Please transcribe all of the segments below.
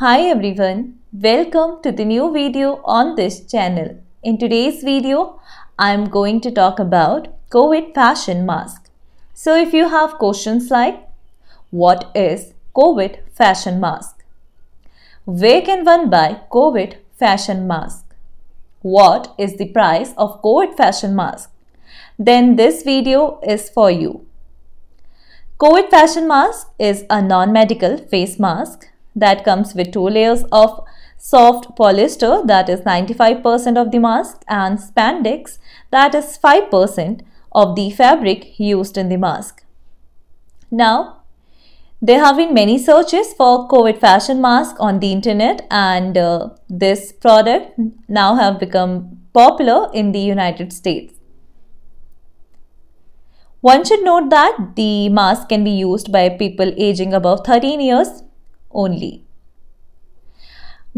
Hi everyone, welcome to the new video on this channel. In today's video, I am going to talk about COVID fashion mask. So if you have questions like, what is COVID fashion mask? Where can one buy COVID fashion mask? What is the price of COVID fashion mask? Then this video is for you. COVID fashion mask is a non-medical face mask that comes with two layers of soft polyester that is 95% of the mask and spandex that is 5% of the fabric used in the mask. Now, there have been many searches for COVID fashion mask on the internet and uh, this product now have become popular in the United States. One should note that the mask can be used by people aging above 13 years only.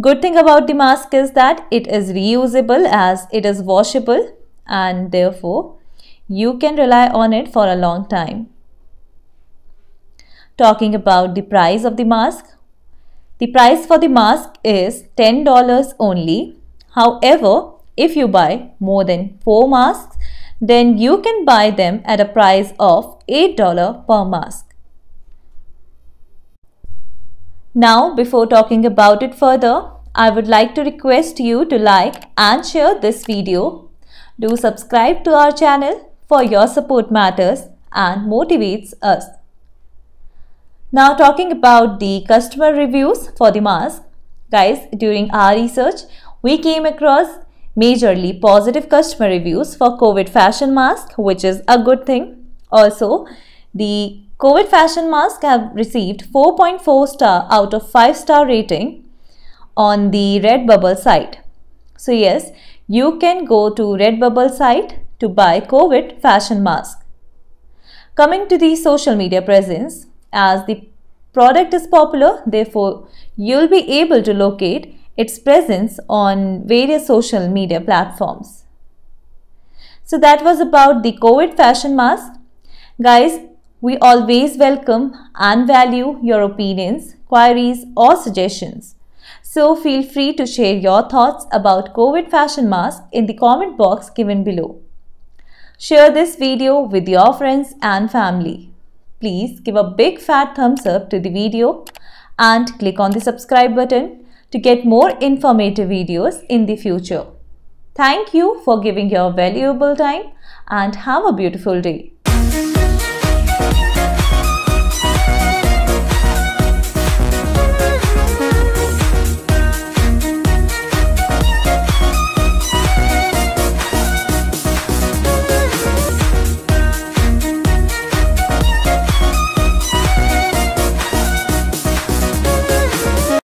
Good thing about the mask is that it is reusable as it is washable and therefore you can rely on it for a long time. Talking about the price of the mask, the price for the mask is $10 only. However, if you buy more than 4 masks, then you can buy them at a price of $8 per mask. Now, before talking about it further, I would like to request you to like and share this video. Do subscribe to our channel for your support matters and motivates us. Now talking about the customer reviews for the mask. Guys, during our research, we came across majorly positive customer reviews for COVID fashion mask, which is a good thing. Also, the COVID fashion mask have received 4.4 star out of 5 star rating on the Redbubble site. So yes, you can go to Redbubble site to buy COVID fashion mask. Coming to the social media presence, as the product is popular, therefore you'll be able to locate its presence on various social media platforms. So that was about the COVID fashion mask. Guys, we always welcome and value your opinions, queries or suggestions. So feel free to share your thoughts about COVID fashion mask in the comment box given below. Share this video with your friends and family. Please give a big fat thumbs up to the video and click on the subscribe button to get more informative videos in the future. Thank you for giving your valuable time and have a beautiful day.